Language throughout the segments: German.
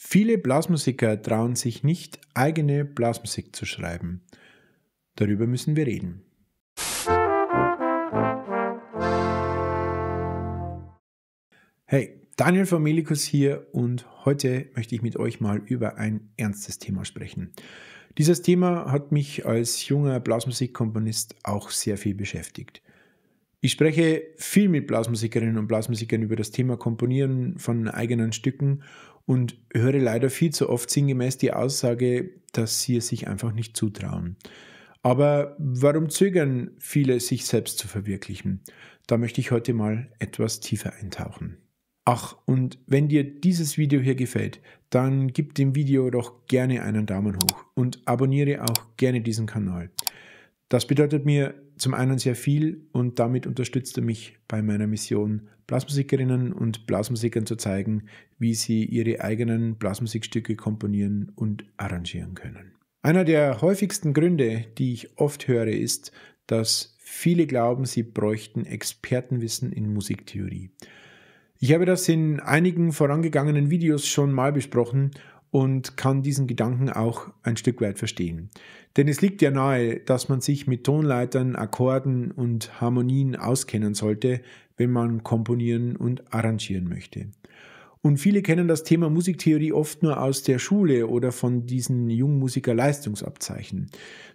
Viele Blasmusiker trauen sich nicht, eigene Blasmusik zu schreiben. Darüber müssen wir reden. Hey, Daniel von Melikus hier und heute möchte ich mit euch mal über ein ernstes Thema sprechen. Dieses Thema hat mich als junger Blasmusikkomponist auch sehr viel beschäftigt. Ich spreche viel mit Blasmusikerinnen und Blasmusikern über das Thema Komponieren von eigenen Stücken und höre leider viel zu oft sinngemäß die Aussage, dass sie es sich einfach nicht zutrauen. Aber warum zögern viele, sich selbst zu verwirklichen? Da möchte ich heute mal etwas tiefer eintauchen. Ach, und wenn dir dieses Video hier gefällt, dann gib dem Video doch gerne einen Daumen hoch und abonniere auch gerne diesen Kanal. Das bedeutet mir zum einen sehr viel und damit unterstützt er mich bei meiner Mission, Blasmusikerinnen und Blasmusikern zu zeigen, wie sie ihre eigenen Blasmusikstücke komponieren und arrangieren können. Einer der häufigsten Gründe, die ich oft höre, ist, dass viele glauben, sie bräuchten Expertenwissen in Musiktheorie. Ich habe das in einigen vorangegangenen Videos schon mal besprochen und kann diesen Gedanken auch ein Stück weit verstehen. Denn es liegt ja nahe, dass man sich mit Tonleitern, Akkorden und Harmonien auskennen sollte, wenn man komponieren und arrangieren möchte. Und viele kennen das Thema Musiktheorie oft nur aus der Schule oder von diesen Jungmusiker-Leistungsabzeichen.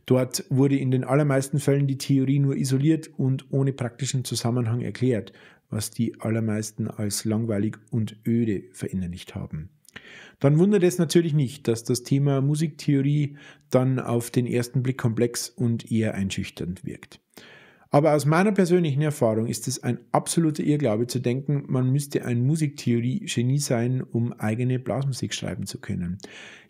Dort wurde in den allermeisten Fällen die Theorie nur isoliert und ohne praktischen Zusammenhang erklärt, was die allermeisten als langweilig und öde verinnerlicht haben. Dann wundert es natürlich nicht, dass das Thema Musiktheorie dann auf den ersten Blick komplex und eher einschüchternd wirkt. Aber aus meiner persönlichen Erfahrung ist es ein absoluter Irrglaube zu denken, man müsste ein Musiktheorie-Genie sein, um eigene Blasmusik schreiben zu können.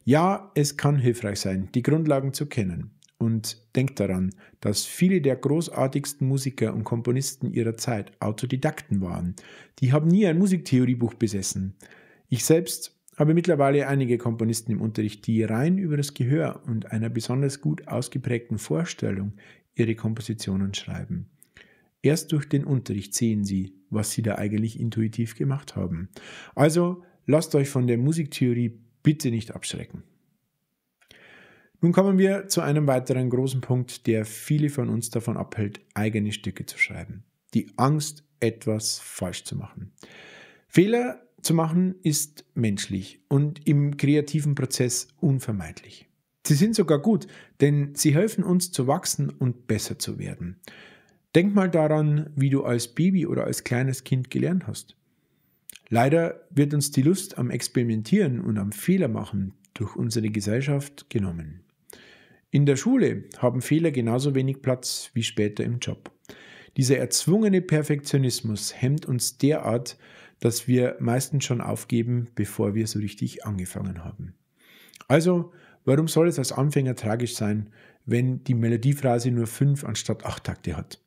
Ja, es kann hilfreich sein, die Grundlagen zu kennen. Und denkt daran, dass viele der großartigsten Musiker und Komponisten ihrer Zeit Autodidakten waren. Die haben nie ein Musiktheoriebuch besessen. Ich selbst habe mittlerweile einige Komponisten im Unterricht, die rein über das Gehör und einer besonders gut ausgeprägten Vorstellung ihre Kompositionen schreiben. Erst durch den Unterricht sehen sie, was sie da eigentlich intuitiv gemacht haben. Also lasst euch von der Musiktheorie bitte nicht abschrecken. Nun kommen wir zu einem weiteren großen Punkt, der viele von uns davon abhält, eigene Stücke zu schreiben. Die Angst, etwas falsch zu machen. Fehler zu machen, ist menschlich und im kreativen Prozess unvermeidlich. Sie sind sogar gut, denn sie helfen uns zu wachsen und besser zu werden. Denk mal daran, wie du als Baby oder als kleines Kind gelernt hast. Leider wird uns die Lust am Experimentieren und am Fehlermachen durch unsere Gesellschaft genommen. In der Schule haben Fehler genauso wenig Platz wie später im Job. Dieser erzwungene Perfektionismus hemmt uns derart, dass wir meistens schon aufgeben, bevor wir so richtig angefangen haben. Also, warum soll es als Anfänger tragisch sein, wenn die Melodiephrase nur fünf anstatt acht Takte hat?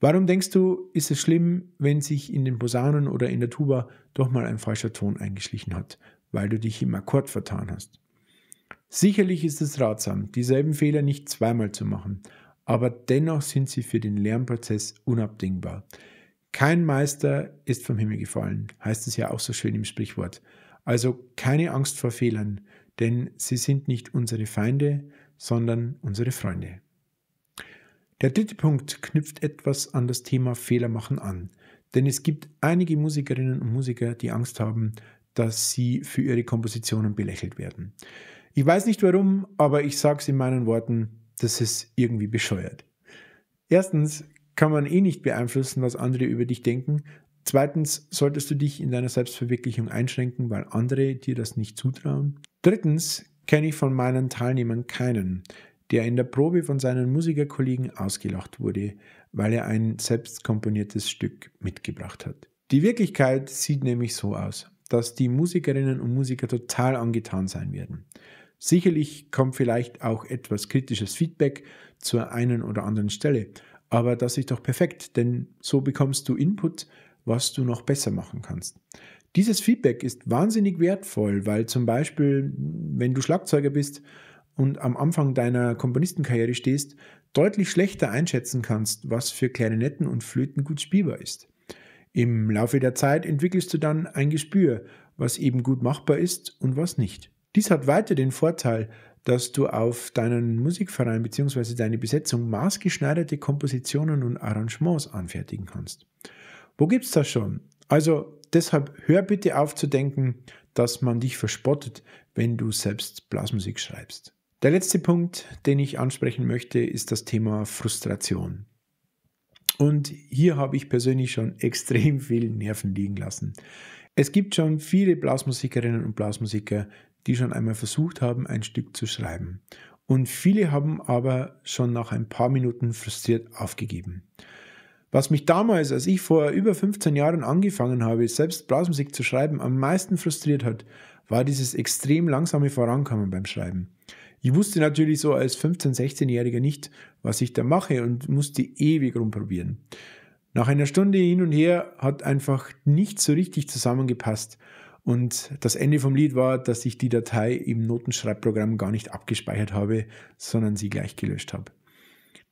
Warum denkst du, ist es schlimm, wenn sich in den Posaunen oder in der Tuba doch mal ein falscher Ton eingeschlichen hat, weil du dich im Akkord vertan hast? Sicherlich ist es ratsam, dieselben Fehler nicht zweimal zu machen, aber dennoch sind sie für den Lernprozess unabdingbar. Kein Meister ist vom Himmel gefallen, heißt es ja auch so schön im Sprichwort. Also keine Angst vor Fehlern, denn sie sind nicht unsere Feinde, sondern unsere Freunde. Der dritte Punkt knüpft etwas an das Thema Fehler machen an, denn es gibt einige Musikerinnen und Musiker, die Angst haben, dass sie für ihre Kompositionen belächelt werden. Ich weiß nicht warum, aber ich sage es in meinen Worten, das ist irgendwie bescheuert. Erstens kann man eh nicht beeinflussen, was andere über dich denken. Zweitens solltest du dich in deiner Selbstverwirklichung einschränken, weil andere dir das nicht zutrauen. Drittens kenne ich von meinen Teilnehmern keinen, der in der Probe von seinen Musikerkollegen ausgelacht wurde, weil er ein selbst komponiertes Stück mitgebracht hat. Die Wirklichkeit sieht nämlich so aus, dass die Musikerinnen und Musiker total angetan sein werden. Sicherlich kommt vielleicht auch etwas kritisches Feedback zur einen oder anderen Stelle, aber das ist doch perfekt, denn so bekommst du Input, was du noch besser machen kannst. Dieses Feedback ist wahnsinnig wertvoll, weil zum Beispiel, wenn du Schlagzeuger bist und am Anfang deiner Komponistenkarriere stehst, deutlich schlechter einschätzen kannst, was für Klarinetten und Flöten gut spielbar ist. Im Laufe der Zeit entwickelst du dann ein Gespür, was eben gut machbar ist und was nicht. Dies hat weiter den Vorteil, dass du auf deinen Musikverein bzw. deine Besetzung maßgeschneiderte Kompositionen und Arrangements anfertigen kannst. Wo gibt's das schon? Also deshalb hör bitte auf zu denken, dass man dich verspottet, wenn du selbst Blasmusik schreibst. Der letzte Punkt, den ich ansprechen möchte, ist das Thema Frustration. Und hier habe ich persönlich schon extrem viel Nerven liegen lassen. Es gibt schon viele Blasmusikerinnen und Blasmusiker, die schon einmal versucht haben, ein Stück zu schreiben. Und viele haben aber schon nach ein paar Minuten frustriert aufgegeben. Was mich damals, als ich vor über 15 Jahren angefangen habe, selbst Blasmusik zu schreiben, am meisten frustriert hat, war dieses extrem langsame Vorankommen beim Schreiben. Ich wusste natürlich so als 15-, 16-Jähriger nicht, was ich da mache und musste ewig rumprobieren. Nach einer Stunde hin und her hat einfach nichts so richtig zusammengepasst und das Ende vom Lied war, dass ich die Datei im Notenschreibprogramm gar nicht abgespeichert habe, sondern sie gleich gelöscht habe.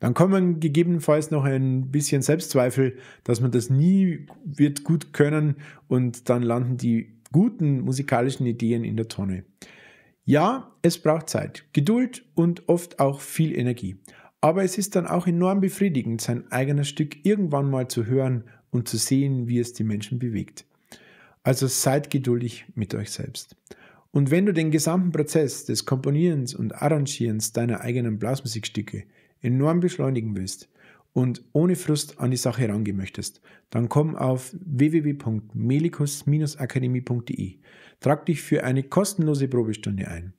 Dann kommen gegebenenfalls noch ein bisschen Selbstzweifel, dass man das nie wird gut können und dann landen die guten musikalischen Ideen in der Tonne. Ja, es braucht Zeit, Geduld und oft auch viel Energie. Aber es ist dann auch enorm befriedigend, sein eigenes Stück irgendwann mal zu hören und zu sehen, wie es die Menschen bewegt. Also seid geduldig mit euch selbst. Und wenn du den gesamten Prozess des Komponierens und Arrangierens deiner eigenen Blasmusikstücke enorm beschleunigen willst und ohne Frust an die Sache herangehen möchtest, dann komm auf www.melikus-akademie.de. Trag dich für eine kostenlose Probestunde ein.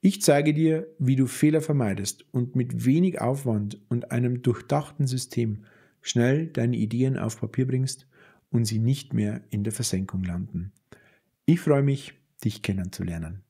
Ich zeige dir, wie du Fehler vermeidest und mit wenig Aufwand und einem durchdachten System schnell deine Ideen auf Papier bringst und sie nicht mehr in der Versenkung landen. Ich freue mich, dich kennenzulernen.